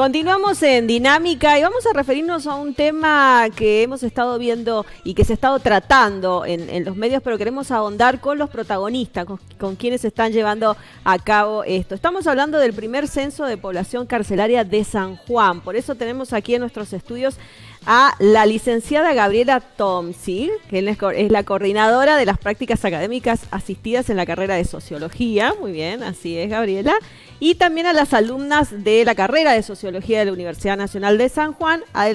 Continuamos en dinámica y vamos a referirnos a un tema que hemos estado viendo y que se ha estado tratando en, los medios, pero queremos ahondar con los protagonistas, con, con, quienes están llevando a cabo esto. Estamos hablando del primer censo de población carcelaria de San Juan, por eso tenemos aquí en nuestros estudios a la licenciada Gabriela Tomsig, que es la coordinadora de las prácticas académicas asistidas en la carrera de sociología. Muy bien, así es, Gabriela. Y también a las alumnas de la carrera de sociología de la Universidad Nacional de San Juan, a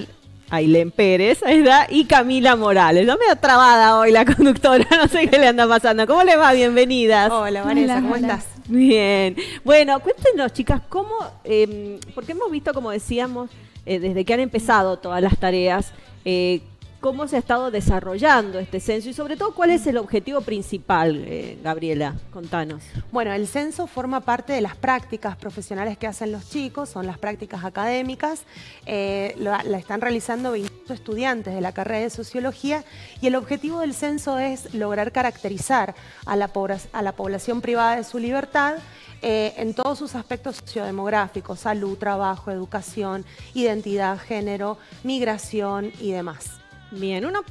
Pérez, ahí está, y Camila Morales. No me ha trabada hoy la conductora, no sé qué le anda pasando. ¿Cómo le va? Bienvenidas. Hola Vanessa, ¿cómo estás? Bien. Bueno, cuéntenos, chicas, cómo, em, porque hemos visto, como decíamos, eh, desde que han empezado todas las tareas, eh, cómo se ha estado desarrollando este censo y sobre todo cuál es el objetivo principal, eh, Gabriela, contanos. Bueno, el censo forma parte de las prácticas profesionales que hacen los chicos, son las prácticas académicas, la, están realizando 28 estudiantes de la carrera de sociología y el objetivo del censo es lograr caracterizar a la población privada de su libertad eh, en todos sus aspectos sociodemográficos, salud, trabajo, educación, identidad, género, migración y demás. Bien, uno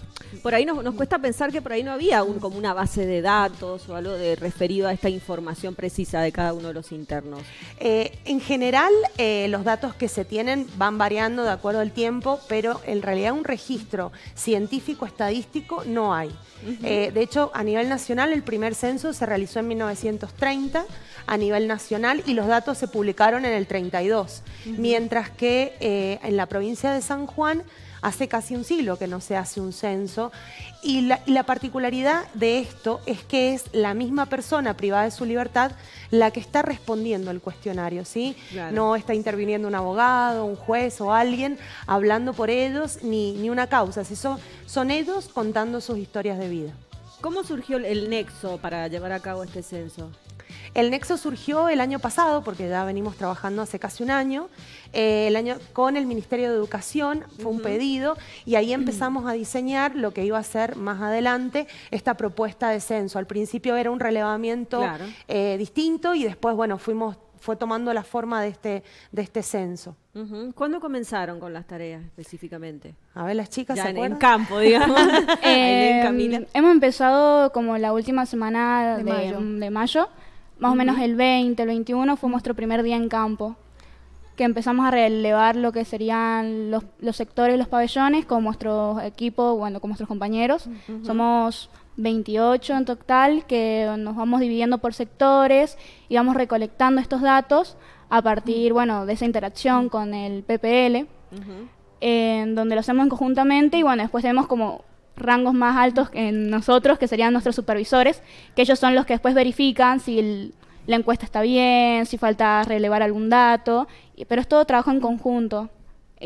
por ahí nos, cuesta pensar que por ahí no había como una base de datos o algo de referido a esta información precisa de cada uno de los internos. Eh, en general, eh, los datos que se tienen van variando de acuerdo al tiempo, pero en realidad un registro científico estadístico no hay. Eh, de hecho, a nivel nacional, el primer censo se realizó en 1930 a nivel nacional y los datos se publicaron en el 32, mientras que en la provincia de San Juan Hace casi un siglo que no se hace un censo y la, particularidad de esto es que es la misma persona privada de su libertad la que está respondiendo el cuestionario, ¿sí? No está interviniendo un abogado, un juez o alguien hablando por ellos ni, una causa, si son, son ellos contando sus historias de vida. ¿Cómo surgió el nexo para llevar a cabo este censo? El nexo surgió el año pasado, porque ya venimos trabajando hace casi un año, eh, el año con el Ministerio de Educación, fue un pedido, y ahí empezamos a diseñar lo que iba a ser más adelante esta propuesta de censo. Al principio era un relevamiento eh, distinto y después, bueno, fuimos fue tomando la forma de este, de este censo. ¿Cuándo comenzaron con las tareas específicamente? A ver, las chicas. Ya en, campo, digamos. Em, hemos empezado como la última semana De mayo más o menos el 20, el 21 fue nuestro primer día en campo, que empezamos a relevar lo que serían los, sectores, los pabellones con nuestro equipo, bueno, con nuestros compañeros. Somos 28 en total, que nos vamos dividiendo por sectores y vamos recolectando estos datos a partir, bueno, de esa interacción con el PPL, en donde lo hacemos conjuntamente y bueno, después vemos como rangos más altos en nosotros, que serían nuestros supervisores, que ellos son los que después verifican si la encuesta está bien, si falta relevar algún dato, pero es todo trabajo en conjunto.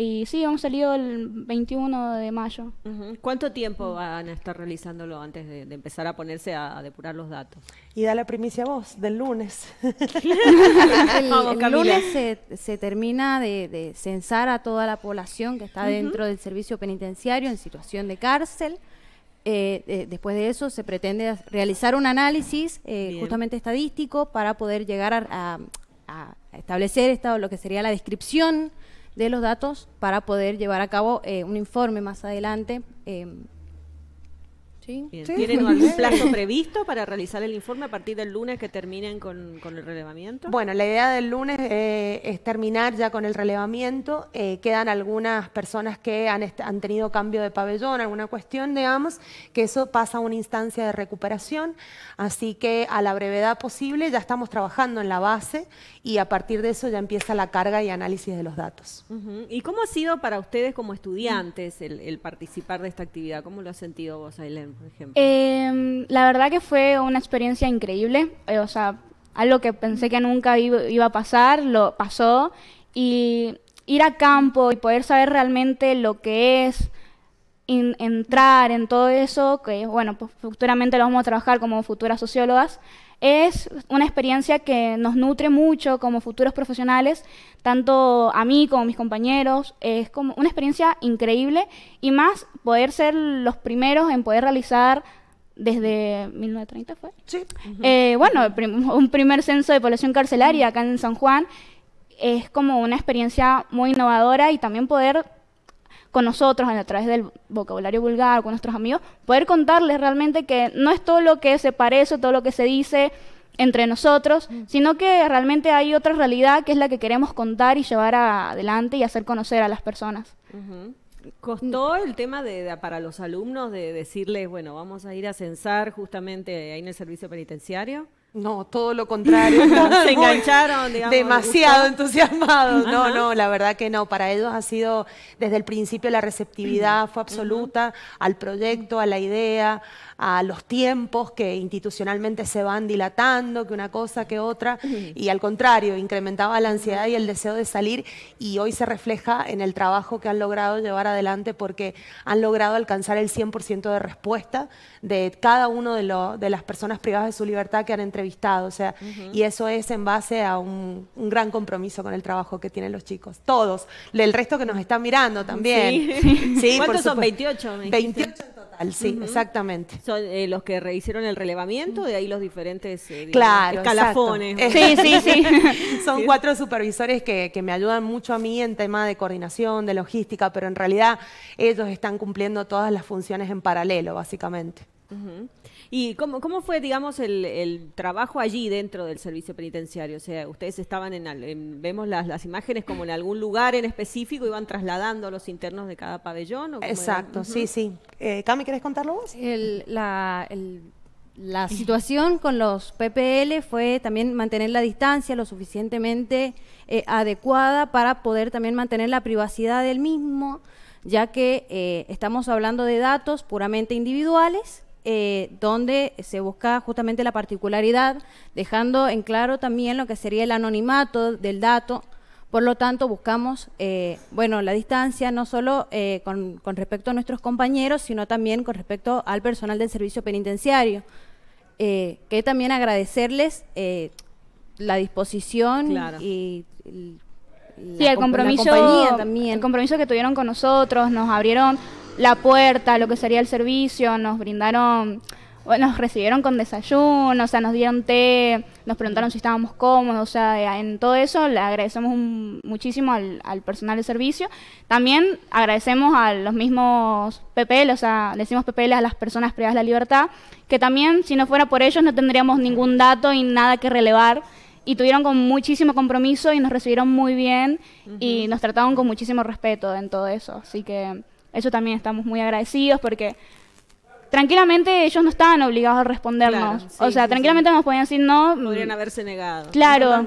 Y sí, han salido el 21 de mayo. ¿Cuánto tiempo van a estar realizándolo antes de, empezar a ponerse a, depurar los datos? Y da la primicia vos, del lunes. el, lunes se, se termina de, censar a toda la población que está dentro del servicio penitenciario en situación de cárcel. Eh, después de eso se pretende realizar un análisis eh, justamente estadístico para poder llegar a, establecer lo que sería la descripción de los datos para poder llevar a cabo eh, un informe más adelante em, ¿Tienen algún plazo previsto para realizar el informe a partir del lunes que terminen con, el relevamiento? Bueno, la idea del lunes eh, es terminar ya con el relevamiento. Eh, quedan algunas personas que han, han, tenido cambio de pabellón, alguna cuestión, digamos, que eso pasa a una instancia de recuperación. Así que a la brevedad posible ya estamos trabajando en la base y a partir de eso ya empieza la carga y análisis de los datos. ¿Y cómo ha sido para ustedes como estudiantes el, participar de esta actividad? ¿Cómo lo has sentido vos, Ailén? Em, la verdad que fue una experiencia increíble, eh, o sea, algo que pensé que nunca iba a pasar, lo pasó, y ir a campo y poder saber realmente lo que es entrar en todo eso, que bueno, pues futuramente lo vamos a trabajar como futuras sociólogas, es una experiencia que nos nutre mucho como futuros profesionales, tanto a mí como a mis compañeros. Es como una experiencia increíble y más poder ser los primeros en poder realizar desde 1930 fue. Sí. Eh, bueno, un primer censo de población carcelaria acá en San Juan es como una experiencia muy innovadora y también poder con nosotros a través del vocabulario vulgar, con nuestros amigos, poder contarles realmente que no es todo lo que se parece, todo lo que se dice entre nosotros, mm. sino que realmente hay otra realidad que es la que queremos contar y llevar adelante y hacer conocer a las personas. ¿Costó el tema de, para los alumnos de decirles, bueno, vamos a ir a censar justamente ahí en el servicio penitenciario? No, todo lo contrario. Se engancharon, digamos. Demasiado entusiasmados. No, no, la verdad que no. Para ellos ha sido, desde el principio, la receptividad fue absoluta al proyecto, a la idea, a los tiempos que institucionalmente se van dilatando, que una cosa, que otra. Y al contrario, incrementaba la ansiedad y el deseo de salir. Y hoy se refleja en el trabajo que han logrado llevar adelante porque han logrado alcanzar el 100% de respuesta de cada uno de, los de las personas privadas de su libertad que han entrado entrevistado, o sea, y eso es en base a un, gran compromiso con el trabajo que tienen los chicos, todos, el resto que nos están mirando también. ¿Cuántos son? 28. 28 en total, sí, exactamente. Son eh, los que hicieron el relevamiento, de ahí los diferentes eh, escalafones. Sí, sí, sí. son cuatro supervisores que, que me ayudan mucho a mí en tema de coordinación, de logística, pero en realidad ellos están cumpliendo todas las funciones en paralelo, básicamente. ¿Y cómo, cómo, fue, digamos, el, el, trabajo allí dentro del servicio penitenciario? O sea, ustedes estaban en, vemos las, las, imágenes como en algún lugar en específico, iban trasladando a los internos de cada pabellón. Exacto, sí, sí. Eh, Cami, ¿querés contarlo vos? El, la, la situación con los PPL fue también mantener la distancia lo suficientemente eh, adecuada para poder también mantener la privacidad del mismo ya que eh, estamos hablando de datos puramente individuales eh, donde se busca justamente la particularidad, dejando en claro también lo que sería el anonimato del dato. Por lo tanto, buscamos, eh, bueno, la distancia no solo eh, con, respecto a nuestros compañeros, sino también con respecto al personal del servicio penitenciario. que también agradecerles la disposición y, la, el compromiso, también. el compromiso que tuvieron con nosotros, nos abrieron la puerta, lo que sería el servicio, nos brindaron, nos recibieron con desayuno, o sea, nos dieron té, nos preguntaron si estábamos cómodos, o sea, en todo eso le agradecemos muchísimo al, personal de servicio. También agradecemos a los mismos PPL, o sea, decimos PPL a las personas privadas de la libertad, que también si no fuera por ellos no tendríamos ningún dato y nada que relevar y tuvieron con muchísimo compromiso y nos recibieron muy bien y nos trataron con muchísimo respeto en todo eso. Así que eso también estamos muy agradecidos porque tranquilamente ellos no estaban obligados a respondernos. o sea, tranquilamente nos podían decir no. Mm, Podrían haberse negado. Claro.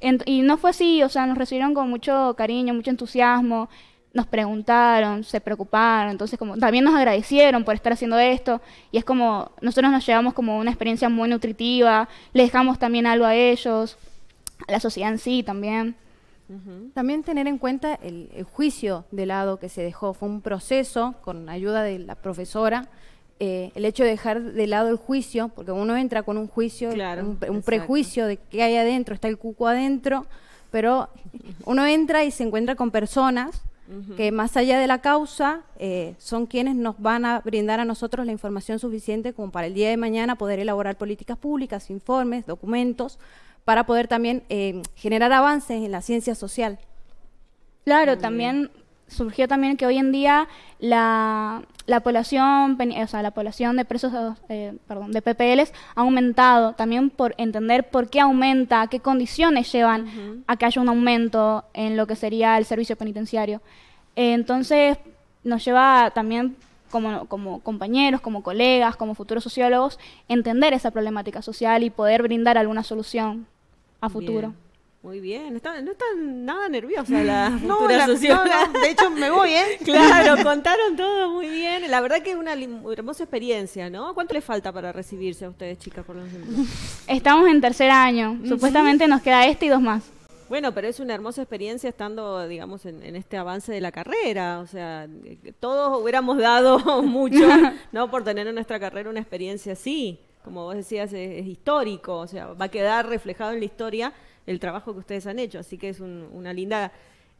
y no fue así, o sea, nos recibieron con mucho cariño, mucho entusiasmo, nos preguntaron, se preocuparon, entonces como también nos agradecieron por estar haciendo esto y es como nosotros nos llevamos como una experiencia muy nutritiva, le dejamos también algo a ellos, a la sociedad en sí también. También tener en cuenta el, juicio de lado que se dejó. Fue un proceso con ayuda de la profesora. Eh, el hecho de dejar de lado el juicio, porque uno entra con un juicio, un, prejuicio de qué hay adentro, está el cuco adentro, pero uno entra y se encuentra con personas que más allá de la causa eh, son quienes nos van a brindar a nosotros la información suficiente como para el día de mañana poder elaborar políticas públicas, informes, documentos, para poder también eh, generar avances en la ciencia social. Claro, también surgió también que hoy en día la, la población, la población de presos, eh, de PPLs ha aumentado, también por entender por qué aumenta, qué condiciones llevan a que haya un aumento en lo que sería el servicio penitenciario. Eh, entonces, nos lleva también como, como compañeros, como colegas, como futuros sociólogos, entender esa problemática social y poder brindar alguna solución a futuro. Muy bien, no están nada nerviosas la de hecho me voy, ¿eh? Claro, contaron todo muy bien. La verdad que es una hermosa experiencia, ¿no? ¿Cuánto le falta para recibirse a ustedes, chicas, por Estamos en tercer año, supuestamente nos queda este y dos más. Bueno, pero es una hermosa experiencia estando, digamos, en, en, este avance de la carrera. O sea, todos hubiéramos dado mucho, ¿no? Por tener en nuestra carrera una experiencia así como vos decías, es, histórico, o sea, va a quedar reflejado en la historia el trabajo que ustedes han hecho, así que es una linda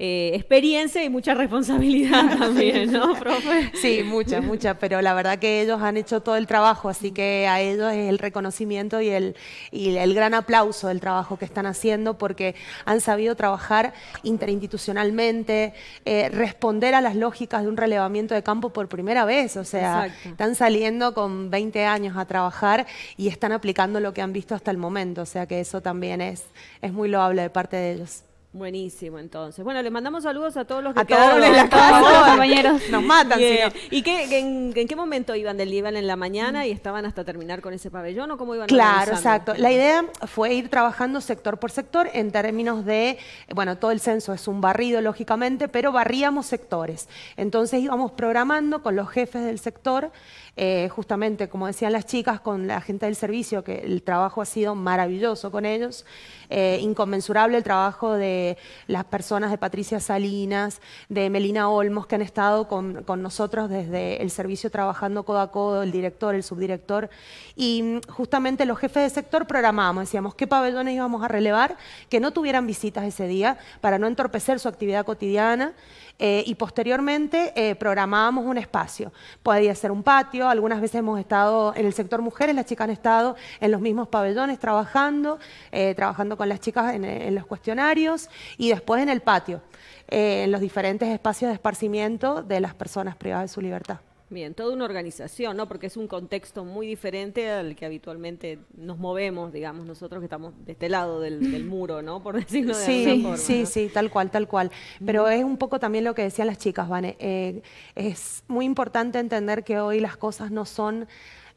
eh, experiencia y mucha responsabilidad también, ¿no, profe? Sí, mucha, mucha, pero la verdad que ellos han hecho todo el trabajo, así que a ellos es el reconocimiento y el, y el gran aplauso del trabajo que están haciendo porque han sabido trabajar interinstitucionalmente, eh, responder a las lógicas de un relevamiento de campo por primera vez, o sea, están saliendo con 20 años a trabajar y están aplicando lo que han visto hasta el momento, o sea que eso también es, es muy loable de parte de ellos. Buenísimo, entonces. Bueno, le mandamos saludos a todos los que a quedaron todos, en compañeros. Nos matan, ¿Y qué, en, qué momento iban del Iban en la mañana y estaban hasta terminar con ese pabellón o cómo iban? Claro, exacto. La idea fue ir trabajando sector por sector en términos de, bueno, todo el censo es un barrido, lógicamente, pero barríamos sectores. Entonces íbamos programando con los jefes del sector, eh, justamente, como decían las chicas, con la gente del servicio, que el trabajo ha sido maravilloso con ellos, eh, inconmensurable el trabajo de las personas de Patricia Salinas, de Melina Olmos, que han estado con, nosotros desde el servicio trabajando codo a codo, el director, el subdirector, y mm, justamente los jefes de sector programábamos, decíamos qué pabellones íbamos a relevar que no tuvieran visitas ese día para no entorpecer su actividad cotidiana. Eh, y posteriormente eh, programábamos un espacio. Podía ser un patio, algunas veces hemos estado en el sector mujeres, las chicas han estado en los mismos pabellones trabajando, eh, trabajando con las chicas en los cuestionarios, y después en el patio, eh, en los diferentes espacios de esparcimiento de las personas privadas de su libertad. Bien, toda una organización, ¿no? Porque es un contexto muy diferente al que habitualmente nos movemos, digamos, nosotros que estamos de este lado del, muro, ¿no? Por decirlo de sí, alguna forma. Sí, sí, tal cual, tal cual. Pero es un poco también lo que decían las chicas, Vane. Eh, es muy importante entender que hoy las cosas no son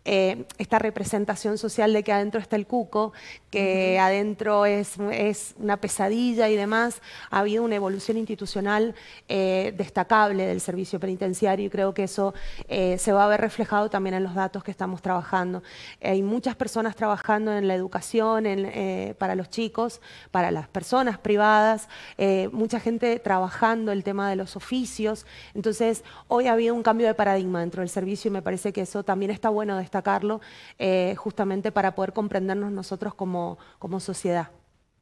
eh, esta representación social de que adentro está el cuco, que adentro es, una pesadilla y demás. Ha habido una evolución institucional eh, destacable del servicio penitenciario y creo que eso eh, se va a ver reflejado también en los datos que estamos trabajando. Hay muchas personas trabajando en la educación para los chicos, para las personas privadas, mucha gente trabajando el tema de los oficios. Entonces, hoy ha habido un cambio de paradigma dentro del servicio y me parece que eso también está bueno de destacarlo, eh, justamente para poder comprendernos nosotros como, como sociedad.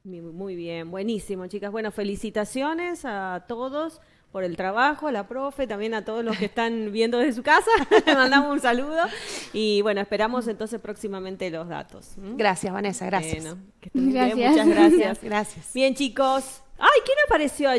Muy bien, buenísimo, chicas. Bueno, felicitaciones a todos por el trabajo, a la profe, también a todos los que están viendo desde su casa. Le mandamos un saludo y bueno, esperamos entonces próximamente los datos. Gracias, Vanessa, gracias. muchas gracias. gracias. Bien, chicos. Ay, ¿quién apareció allí?